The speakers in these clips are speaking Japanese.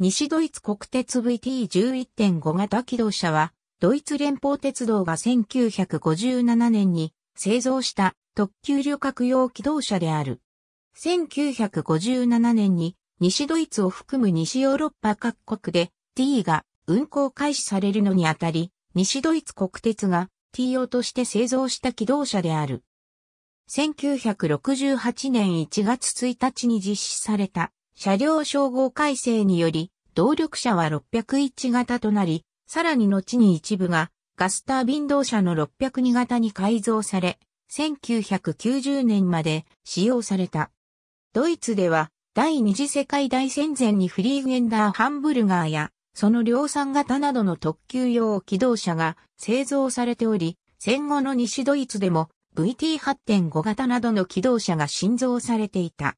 西ドイツ国鉄 VT11.5 型機動車は、ドイツ連邦鉄道が1957年に製造した特急旅客用機動車である。1957年に西ドイツを含む西ヨーロッパ各国で T が運行開始されるのにあたり、西ドイツ国鉄が T 用として製造した機動車である。1968年1月1日に実施された車両称号改正により、動力車は601型となり、さらに後に一部がガスタービン動車の602型に改造され、1990年まで使用された。ドイツでは第二次世界大戦前にフリーゲンダーハンブルガーやその量産型などの特急用機動車が製造されており、戦後の西ドイツでも VT8.5 型などの機動車が新造されていた。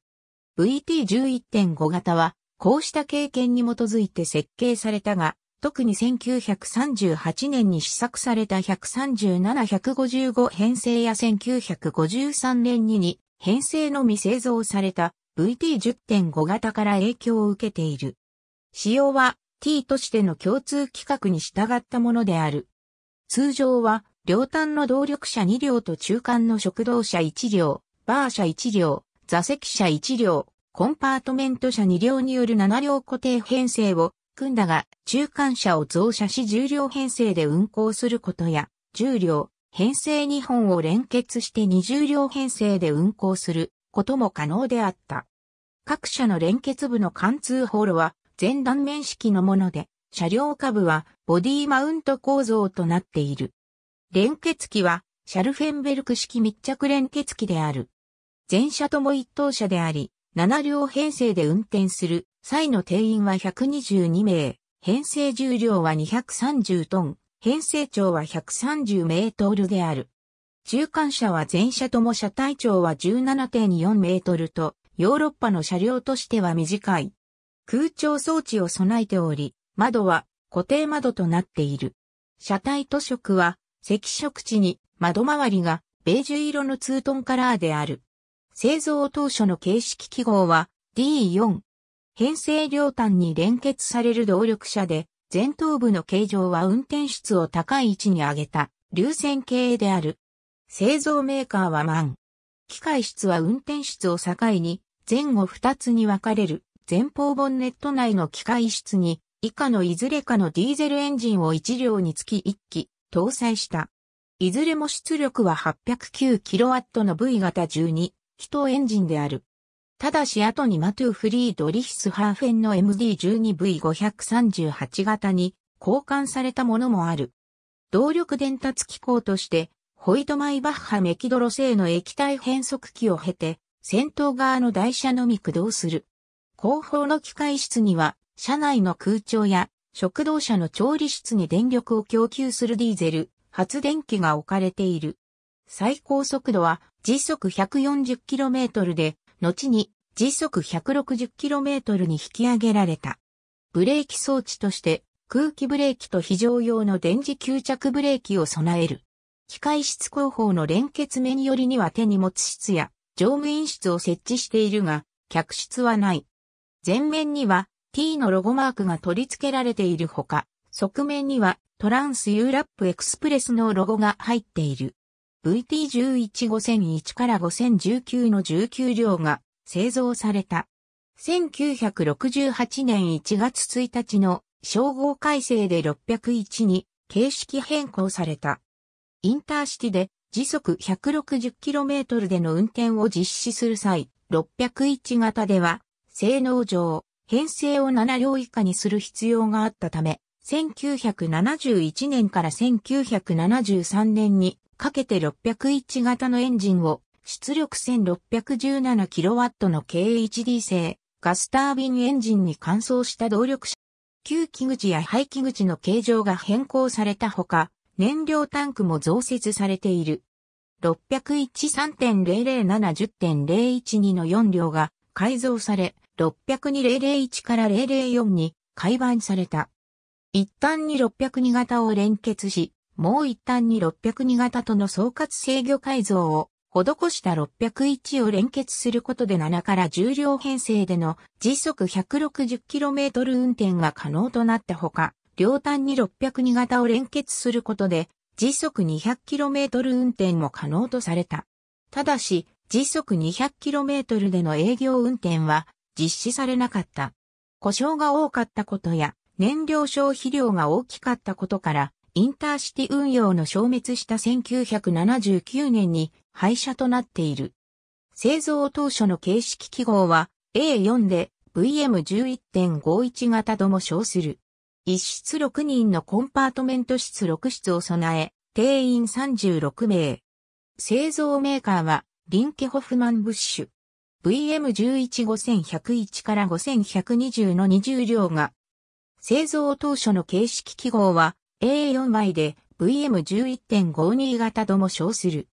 VT11.5 型は、こうした経験に基づいて設計されたが、特に1938年に試作された137155編成や1953年に編成のみ製造された VT10.5 型から影響を受けている。仕様は T としての共通規格に従ったものである。通常は両端の動力車2両と中間の食堂車1両、バー車1両、座席車1両、コンパートメント車2両による7両固定編成を組んだが、中間車を増車し10両編成で運行することや、10両編成2本を連結して20両編成で運行することも可能であった。各社の連結部の貫通ホールは全断面式のもので、車両下部はボディマウント構造となっている。連結機はシャルフェンベルク式密着連結機である。全車とも一等車であり、7両編成で運転する際の定員は122名、編成重量は230トン、編成長は130メートルである。中間車は全車とも車体長は17.4メートルと、ヨーロッパの車両としては短い。空調装置を備えており、窓は固定窓となっている。車体塗色は赤色地に窓周りがベージュ色のツートンカラーである。製造当初の形式記号は D4。編成両端に連結される動力車で、前頭部の形状は運転室を高い位置に上げた、流線形である。製造メーカーはマン。機械室は運転室を境に、前後2つに分かれる、前方ボンネット内の機械室に、以下のいずれかのディーゼルエンジンを1両につき1機、搭載した。いずれも出力は 809kW の V 型12、人エンジンである。ただし後にマトゥ・フリードリヒス・ハーフェンの MD12V538 型に交換されたものもある。動力伝達機構として、ホイトマイバッハメキドロ製の液体変速機を経て、先頭側の台車のみ駆動する。後方の機械室には、車内の空調や食堂車の調理室に電力を供給するディーゼル、発電機が置かれている。最高速度は時速 140km で、後に時速 160km に引き上げられた。ブレーキ装置として空気ブレーキと非常用の電磁吸着ブレーキを備える。機械室後方の連結面寄りには手荷物室や乗務員室を設置しているが、客室はない。前面には T のロゴマークが取り付けられているほか、側面にはトランスユーラップエクスプレスのロゴが入っている。VT11-5001 から5019の19両が製造された。1968年1月1日の称号改正で601に形式変更された。インターシティで時速 160km での運転を実施する際、601型では、性能上、編成を7両以下にする必要があったため、1971年から1973年にかけて601型のエンジンを出力 1617kW の k h d 製ガスタービンエンジンに換装した動力車。旧機口や排気口の形状が変更されたほか、燃料タンクも増設されている。601-3.0070.012の4両が改造され、602-001から004に改版された。一旦に602型を連結し、もう一旦に602型との総括制御改造を施した601を連結することで7から10両編成での時速 160km 運転が可能となったほか、両端に602型を連結することで時速 200km 運転も可能とされた。ただし、時速 200km での営業運転は実施されなかった。故障が多かったことや燃料消費量が大きかったことからインターシティ運用の消滅した1979年に廃車となっている。製造当初の形式記号は A4 で VM11.51 型とも称する。一室6人のコンパートメント室6室を備え、定員36名。製造メーカーは、リンケホフマンブッシュ。VM11-5101 から5120の20両が、製造当初の形式記号は A4 枚で VM11.52 型とも称する。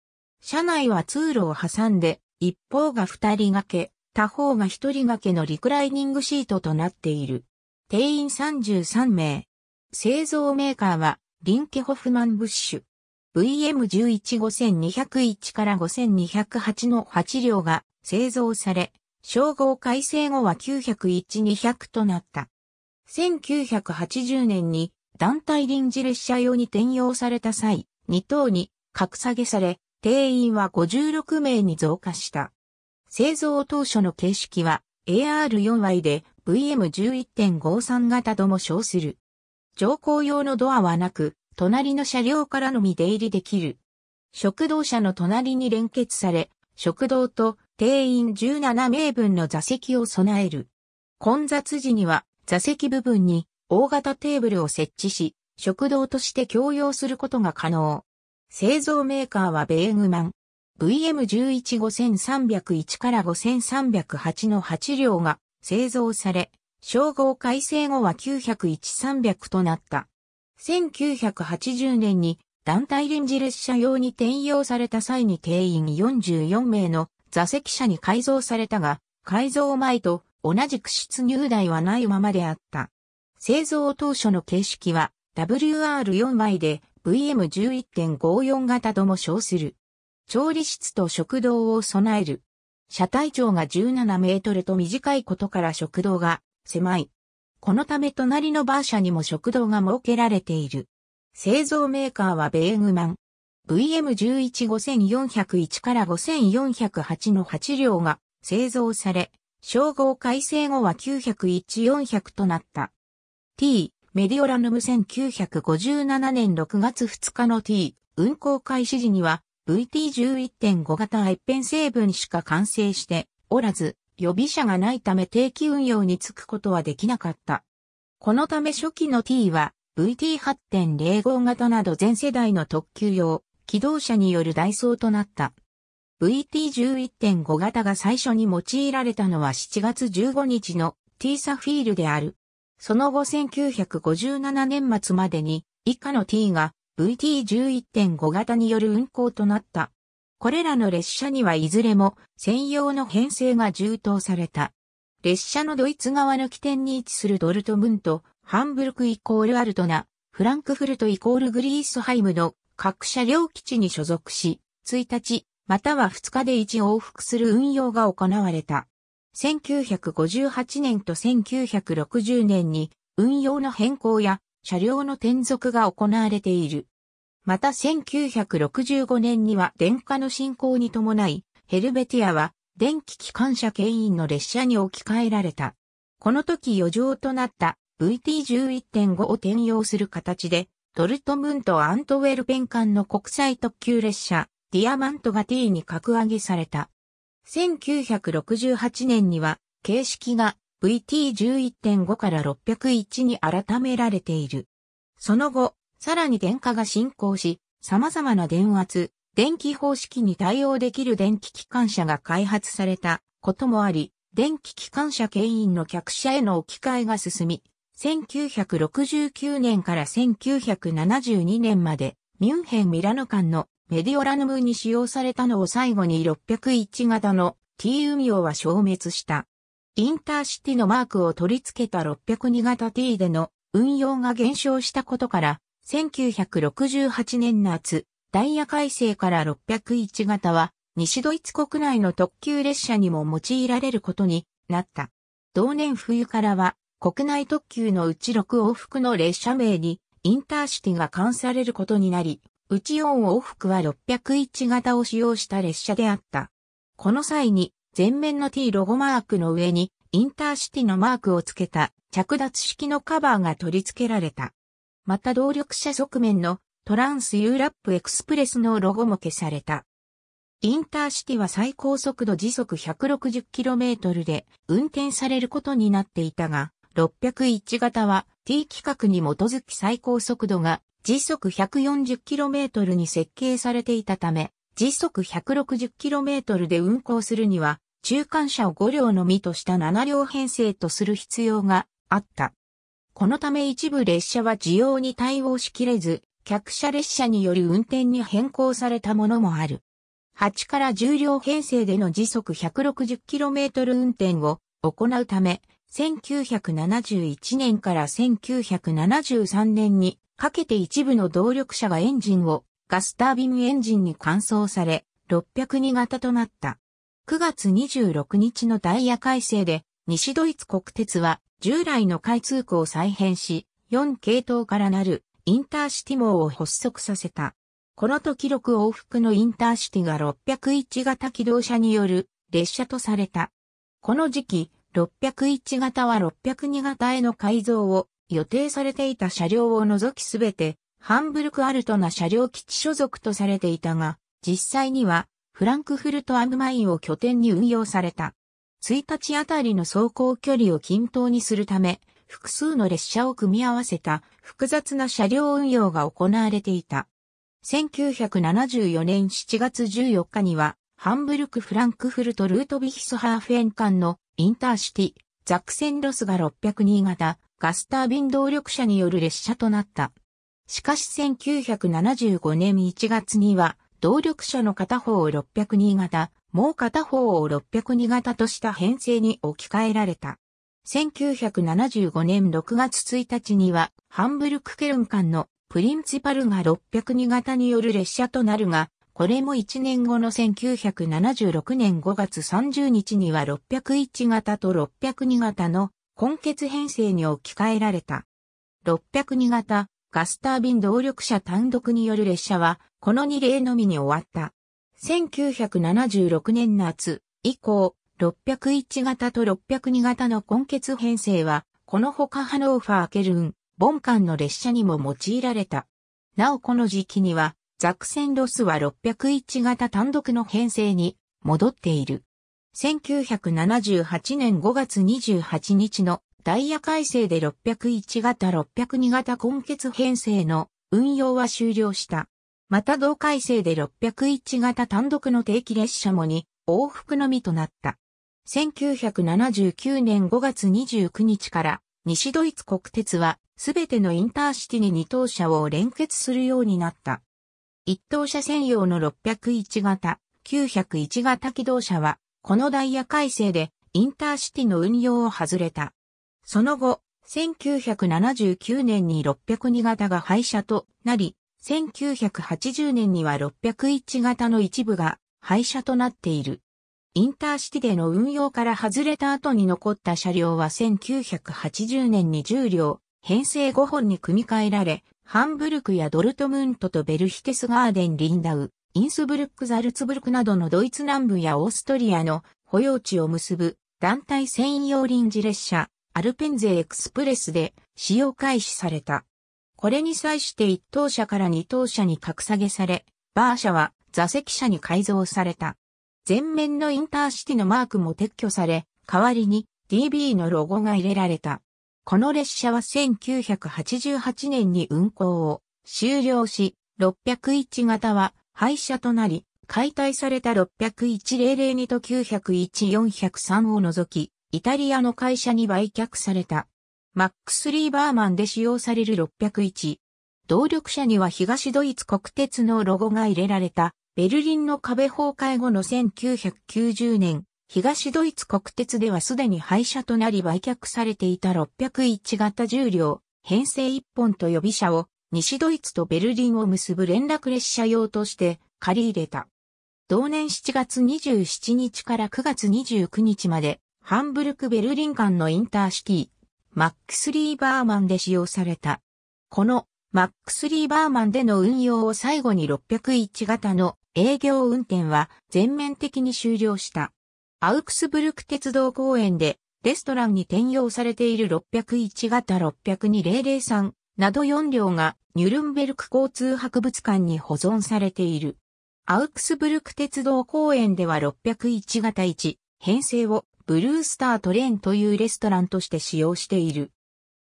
車内は通路を挟んで、一方が二人掛け、他方が一人掛けのリクライニングシートとなっている。定員33名。製造メーカーは、リンケホフマンブッシュ。VM115201 から5208の8両が製造され、称号改正後は901-200となった。1980年に団体臨時列車用に転用された際、2等に格下げされ、定員は56名に増加した。製造当初の形式は AR4 y で VM11.53 型とも称する。乗降用のドアはなく、隣の車両からのみ出入りできる。食堂車の隣に連結され、食堂と定員17名分の座席を備える。混雑時には座席部分に大型テーブルを設置し、食堂として供用することが可能。製造メーカーはベーグマン。VM115301 から5308の8両が製造され、称号改正後は901-300となった。1980年に団体臨時列車用に転用された際に定員44名の座席車に改造されたが、改造前と同じく出入台はないままであった。製造当初の形式は WR4 枚で VM11.54 型とも称する。調理室と食堂を備える。車体長が17メートルと短いことから食堂が狭い。このため隣のバー車にも食堂が設けられている。製造メーカーはベーグマン。VM115401 から5408の8両が製造され、称号改正後は901400となった。T、メディオラヌム1957年6月2日の T、運行開始時には VT11.5 型一辺成分しか完成しておらず、予備車がないため定期運用に就くことはできなかった。このため初期の T は VT8.05 型など全世代の特急用、機動車によるダイソーとなった。VT11.5 型が最初に用いられたのは7月15日の T サフィールである。その後1957年末までに以下の T が VT11.5 型による運行となった。これらの列車にはいずれも専用の編成が充当された。列車のドイツ側の起点に位置するドルトムント、ハンブルクイコールアルトナ、フランクフルトイコールグリースハイムの各車両基地に所属し、1日、または2日で1往復する運用が行われた。1958年と1960年に運用の変更や車両の転属が行われている。また1965年には電化の進行に伴い、ヘルベティアは電気機関車牽引の列車に置き換えられた。この時余剰となった VT11.5 を転用する形で、ドルトムント・アントウェルペン間の国際特急列車、ディアマントが T に格上げされた。1968年には、形式が VT11.5 から601に改められている。その後、さらに電化が進行し、様々な電圧、電気方式に対応できる電気機関車が開発されたこともあり、電気機関車牽引の客車への置き換えが進み、1969年から1972年までミュンヘン・ミラノ間のメディオラヌムに使用されたのを最後に601型の T 運用は消滅した。インターシティのマークを取り付けた602型 T での運用が減少したことから、1968年夏、ダイヤ改正から601型は、西ドイツ国内の特急列車にも用いられることになった。同年冬からは、国内特急のうち6往復の列車名に、インターシティが関されることになり、うち4往復は601型を使用した列車であった。この際に、前面の T ロゴマークの上に、インターシティのマークをつけた着脱式のカバーが取り付けられた。また動力車側面のトランスユーラップエクスプレスのロゴも消された。インターシティは最高速度時速 160km で運転されることになっていたが、601型は T 規格に基づき最高速度が時速 140km に設計されていたため、時速 160km で運行するには、中間車を5両のみとした7両編成とする必要があった。このため一部列車は需要に対応しきれず、客車列車による運転に変更されたものもある。8から10両編成での時速 160km 運転を行うため、1971年から1973年にかけて一部の動力車がエンジンをガスタービンエンジンに換装され、602型となった。9月26日のダイヤ改正で、西ドイツ国鉄は従来の開通区を再編し、4系統からなるインターシティ網を発足させた。この時6往復のインターシティが601型機動車による列車とされた。この時期、601型は602型への改造を予定されていた車両を除きすべて、ハンブルク・アルトな車両基地所属とされていたが、実際には、フランクフルト・アムマインを拠点に運用された。1日あたりの走行距離を均等にするため、複数の列車を組み合わせた複雑な車両運用が行われていた。1974年7月14日には、ハンブルク・フランクフルト・ルートビヒスハーフェン間のインターシティ、ザクセンロスが602型、ガスタービン動力車による列車となった。しかし1975年1月には、動力車の片方を602型、もう片方を602型とした編成に置き換えられた。1975年6月1日には、ハンブルク・ケルン間のプリンツパルが602型による列車となるが、これも1年後の1976年5月30日には601型と602型の根結編成に置き換えられた。602型ガスタービン動力車単独による列車は、この2例のみに終わった。1976年夏以降、601型と602型の根結編成は、このほかハノーファー・ケルン、ボンカンの列車にも用いられた。なおこの時期には、ザクセンロスは601型単独の編成に戻っている。1978年5月28日のダイヤ改正で601型602型根血編成の運用は終了した。また同改正で601型単独の定期列車もに往復のみとなった。1979年5月29日から西ドイツ国鉄はすべてのインターシティに二等車を連結するようになった。一等車専用の601型、901型機動車はこのダイヤ改正でインターシティの運用を外れた。その後、1979年に602型が廃車となり、1980年には601型の一部が廃車となっている。インターシティでの運用から外れた後に残った車両は1980年に10両、編成5本に組み替えられ、ハンブルクやドルトムントとベルヒテスガーデン・リンダウ、インスブルック・ザルツブルクなどのドイツ南部やオーストリアの保養地を結ぶ団体専用臨時列車、アルペンゼエクスプレスで使用開始された。これに際して1等車から2等車に格下げされ、バー車は座席車に改造された。前面のインターシティのマークも撤去され、代わりに DB のロゴが入れられた。この列車は1988年に運行を終了し、601型は廃車となり、解体された601-002と901-403を除き、イタリアの会社に売却された。マックス・リーバーマンで使用される601。動力車には東ドイツ国鉄のロゴが入れられた、ベルリンの壁崩壊後の1990年、東ドイツ国鉄ではすでに廃車となり売却されていた601型重量、編成1本と予備車を西ドイツとベルリンを結ぶ連絡列車用として借り入れた。同年7月27日から9月29日まで、ハンブルク・ベルリン間のインターシティ、マックス・リーバーマンで使用された。このマックス・リーバーマンでの運用を最後に601型の営業運転は全面的に終了した。アウクスブルク鉄道公園でレストランに転用されている601型602-003など4両がニュルンベルク交通博物館に保存されている。アウクスブルク鉄道公園では601型1、編成をブルースタートレーンというレストランとして使用している。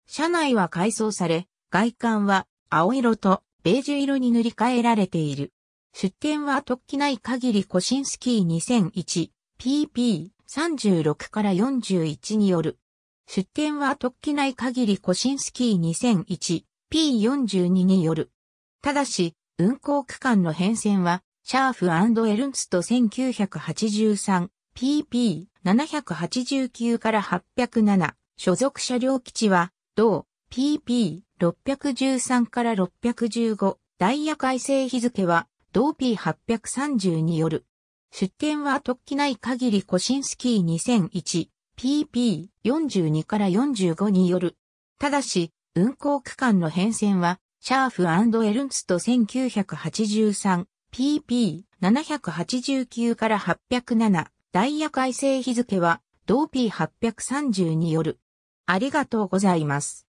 車内は改装され、外観は青色とベージュ色に塗り替えられている。出店は突起ない限りコシンスキー 2001PP36 から41による出展は突起ない限りコシンスキー 2001P42 による。ただし、運行区間の変遷は、シャーフエルンスト 1983PP789 から807所属車両基地は、同 PP613 から615ダイヤ改正日付は、同 P830 による。出展は突起ない限りコシンスキー PP42 から45による。ただし、運行区間の変遷は、シャーフエルンスト 1983PP789 から807ダイヤ改正日付は同 P830 による。ありがとうございます。